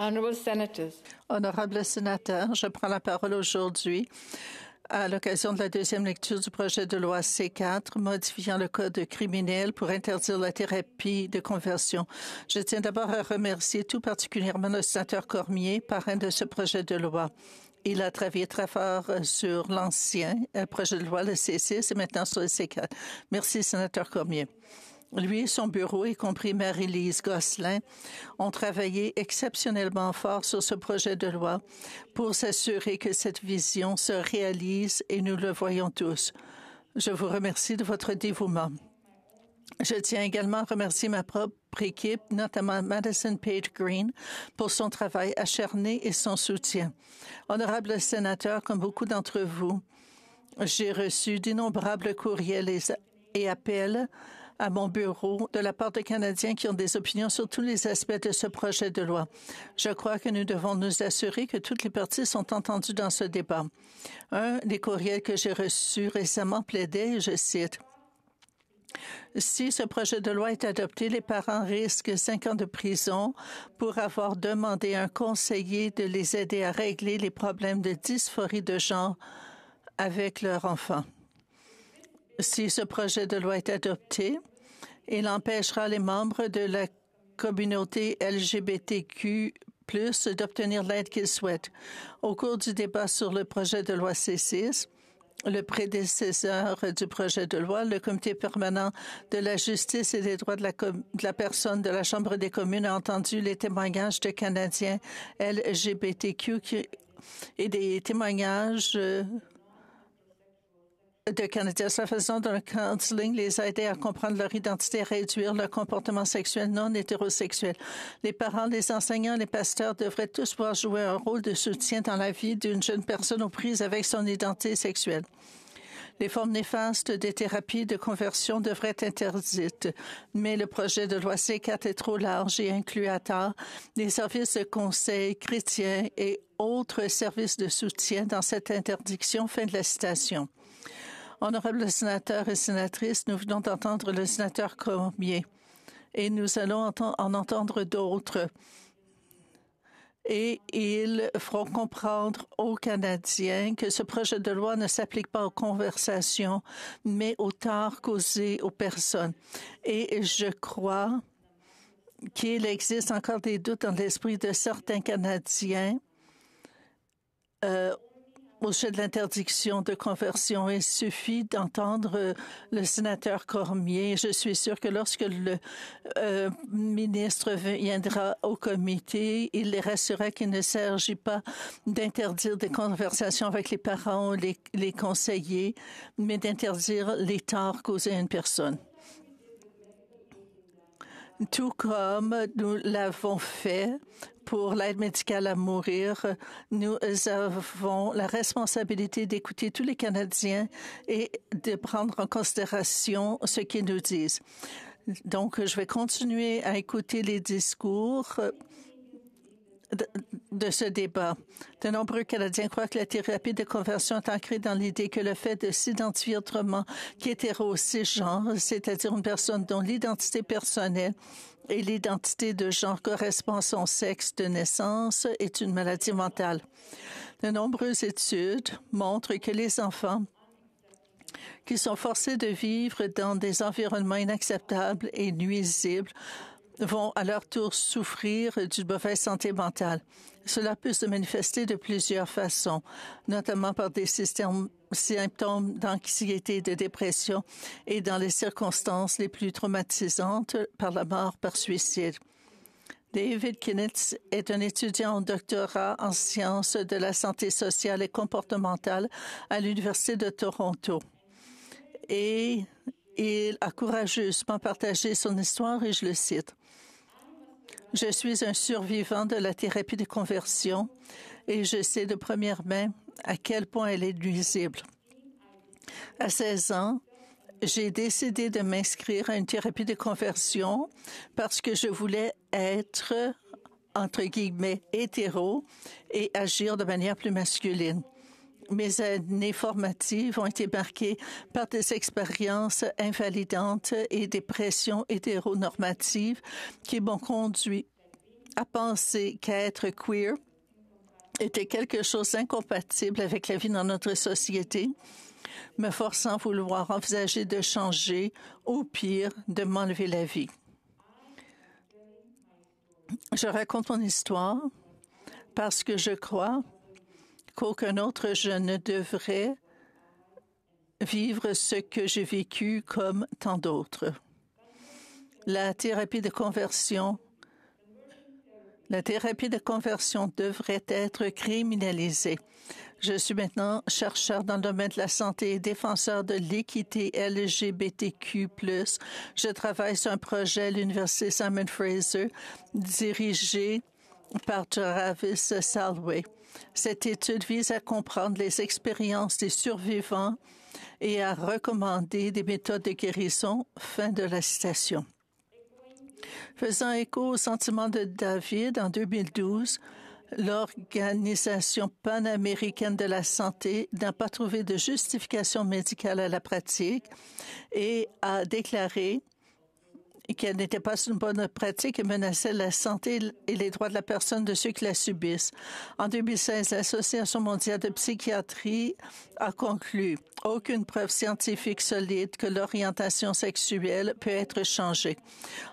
Honorable sénateur, je prends la parole aujourd'hui à l'occasion de la deuxième lecture du projet de loi C4 modifiant le code criminel pour interdire la thérapie de conversion. Je tiens d'abord à remercier tout particulièrement le sénateur Cormier, parrain de ce projet de loi. Il a travaillé très fort sur l'ancien euh, projet de loi, le C6, et maintenant sur le C4. Merci, sénateur Cormier. Lui et son bureau, y compris Marie-Lise Gosselin, ont travaillé exceptionnellement fort sur ce projet de loi pour s'assurer que cette vision se réalise et nous le voyons tous. Je vous remercie de votre dévouement. Je tiens également à remercier ma propre équipe, notamment Madison Page Green, pour son travail acharné et son soutien. Honorable sénateur, comme beaucoup d'entre vous, j'ai reçu d'innombrables courriels et appels à mon bureau de la part de Canadiens qui ont des opinions sur tous les aspects de ce projet de loi. Je crois que nous devons nous assurer que toutes les parties sont entendues dans ce débat. Un des courriels que j'ai reçus récemment plaidait, je cite, si ce projet de loi est adopté, les parents risquent cinq ans de prison pour avoir demandé à un conseiller de les aider à régler les problèmes de dysphorie de genre avec leur enfant. Si ce projet de loi est adopté, il empêchera les membres de la communauté LGBTQ plus d'obtenir l'aide qu'ils souhaitent. Au cours du débat sur le projet de loi C6, le prédécesseur du projet de loi, le Comité permanent de la justice et des droits de la, de la, personne de la Chambre des communes a entendu les témoignages de Canadiens LGBTQ et des témoignages euh, de sa la dont le counseling les aidés à comprendre leur identité et réduire leur comportement sexuel non hétérosexuel. Les parents, les enseignants, les pasteurs devraient tous pouvoir jouer un rôle de soutien dans la vie d'une jeune personne aux prises avec son identité sexuelle. Les formes néfastes des thérapies de conversion devraient être interdites, mais le projet de loi C4 est trop large et inclut à tard les services de conseil chrétiens et autres services de soutien dans cette interdiction. Fin de la citation. Honorable sénateur et sénatrice, nous venons d'entendre le sénateur Cormier et nous allons en entendre d'autres. Et ils feront comprendre aux Canadiens que ce projet de loi ne s'applique pas aux conversations, mais aux torts causés aux personnes. Et je crois qu'il existe encore des doutes dans l'esprit de certains Canadiens euh, au sujet de l'interdiction de conversion. Il suffit d'entendre euh, le sénateur Cormier. Je suis sûre que lorsque le euh, ministre viendra au comité, il les rassurera qu'il ne s'agit pas d'interdire des conversations avec les parents ou les, les conseillers, mais d'interdire les torts causés à une personne tout comme nous l'avons fait pour l'aide médicale à mourir. Nous avons la responsabilité d'écouter tous les Canadiens et de prendre en considération ce qu'ils nous disent. Donc, je vais continuer à écouter les discours de ce débat. De nombreux Canadiens croient que la thérapie de conversion est ancrée dans l'idée que le fait de s'identifier autrement qu'hétéro genre c'est-à-dire une personne dont l'identité personnelle et l'identité de genre correspond à son sexe de naissance, est une maladie mentale. De nombreuses études montrent que les enfants qui sont forcés de vivre dans des environnements inacceptables et nuisibles vont à leur tour souffrir du mauvaise santé mentale. Cela peut se manifester de plusieurs façons, notamment par des symptômes d'anxiété et de dépression et dans les circonstances les plus traumatisantes par la mort par suicide. David Kinnitz est un étudiant en doctorat en sciences de la santé sociale et comportementale à l'Université de Toronto. Et il a courageusement partagé son histoire et je le cite. Je suis un survivant de la thérapie de conversion et je sais de première main à quel point elle est nuisible. À 16 ans, j'ai décidé de m'inscrire à une thérapie de conversion parce que je voulais être, entre guillemets, hétéro et agir de manière plus masculine. Mes années formatives ont été marquées par des expériences invalidantes et des pressions hétéronormatives qui m'ont conduit à penser qu'être queer était quelque chose d'incompatible avec la vie dans notre société, me forçant à vouloir envisager de changer, au pire, de m'enlever la vie. Je raconte mon histoire parce que je crois qu'aucun autre jeune ne devrait vivre ce que j'ai vécu comme tant d'autres. La thérapie de conversion, la thérapie de conversion devrait être criminalisée. Je suis maintenant chercheur dans le domaine de la santé et défenseur de l'équité LGBTQ+. Je travaille sur un projet à l'Université Simon Fraser dirigé par Travis Salway. Cette étude vise à comprendre les expériences des survivants et à recommander des méthodes de guérison. Fin de la citation. Faisant écho au sentiment de David en 2012, l'Organisation panaméricaine de la santé n'a pas trouvé de justification médicale à la pratique et a déclaré qu'elle n'était pas une bonne pratique et menaçait la santé et les droits de la personne de ceux qui la subissent. En 2016, l'Association mondiale de psychiatrie a conclu aucune preuve scientifique solide que l'orientation sexuelle peut être changée.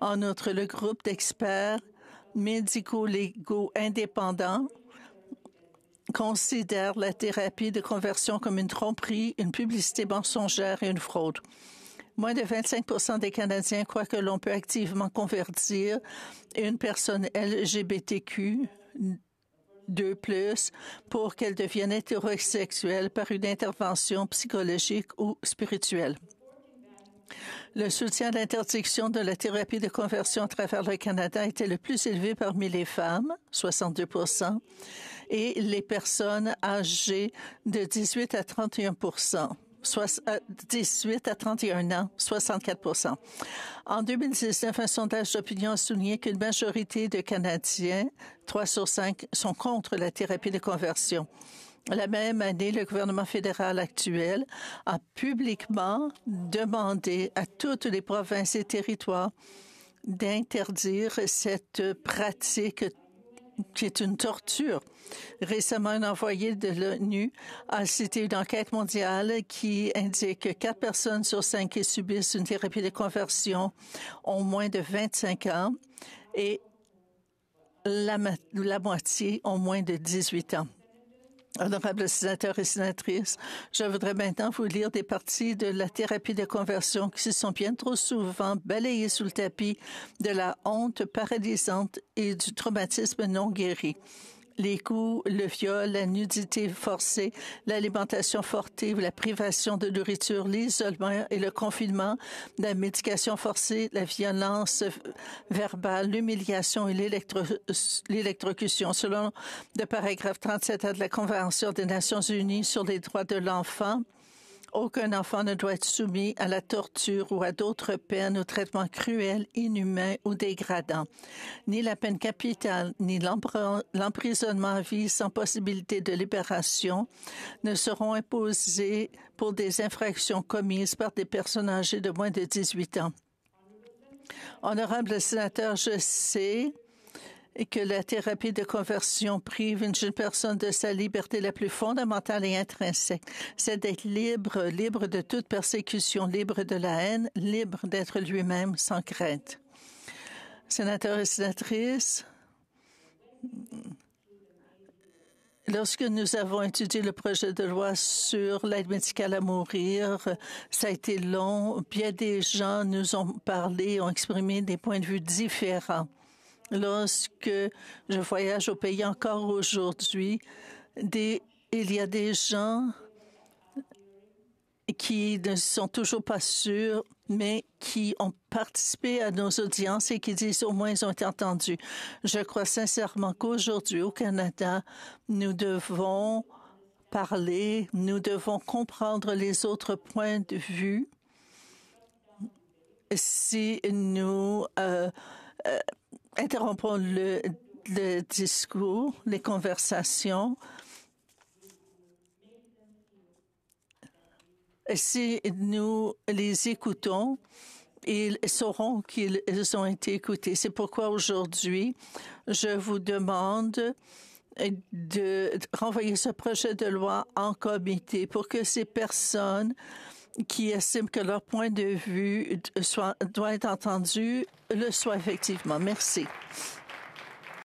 En outre, le groupe d'experts médico-légaux indépendants considère la thérapie de conversion comme une tromperie, une publicité mensongère et une fraude. Moins de 25 des Canadiens croient que l'on peut activement convertir une personne LGBTQ de plus pour qu'elle devienne hétérosexuelle par une intervention psychologique ou spirituelle. Le soutien à l'interdiction de la thérapie de conversion à travers le Canada était le plus élevé parmi les femmes, 62 et les personnes âgées de 18 à 31 18 euh, à 31 ans, 64 En 2019, un sondage d'opinion a souligné qu'une majorité de Canadiens, 3 sur 5, sont contre la thérapie de conversion. La même année, le gouvernement fédéral actuel a publiquement demandé à toutes les provinces et territoires d'interdire cette pratique qui est une torture. Récemment, un envoyé de l'ONU a cité une enquête mondiale qui indique que quatre personnes sur cinq qui subissent une thérapie de conversion ont moins de 25 ans et la, moitié ont moins de 18 ans. Honorable sénateur et sénatrices, je voudrais maintenant vous lire des parties de la thérapie de conversion qui se sont bien trop souvent balayées sous le tapis de la honte paralysante et du traumatisme non guéri les coups, le viol, la nudité forcée, l'alimentation ou la privation de nourriture, l'isolement et le confinement, la médication forcée, la violence verbale, l'humiliation et l'électrocution. Selon le paragraphe 37 de la Convention des Nations Unies sur les droits de l'enfant, aucun enfant ne doit être soumis à la torture ou à d'autres peines ou traitements cruels, inhumains ou dégradants. Ni la peine capitale, ni l'emprisonnement à vie sans possibilité de libération ne seront imposés pour des infractions commises par des personnes âgées de moins de 18 ans. Honorable sénateur, je sais et que la thérapie de conversion prive une jeune personne de sa liberté la plus fondamentale et intrinsèque. C'est d'être libre, libre de toute persécution, libre de la haine, libre d'être lui-même sans crainte. Sénateur et sénatrice, Lorsque nous avons étudié le projet de loi sur l'aide médicale à mourir, ça a été long. Bien des gens nous ont parlé, ont exprimé des points de vue différents. Lorsque je voyage au pays encore aujourd'hui, il y a des gens qui ne sont toujours pas sûrs, mais qui ont participé à nos audiences et qui disent au moins ils ont été entendus. Je crois sincèrement qu'aujourd'hui au Canada, nous devons parler, nous devons comprendre les autres points de vue si nous euh, euh, interrompons le, discours, les conversations. Si nous les écoutons, ils sauront qu'ils ont été écoutés. C'est pourquoi aujourd'hui, je vous demande de renvoyer ce projet de loi en comité pour que ces personnes qui estiment que leur point de vue doit être entendu le soit effectivement. Merci.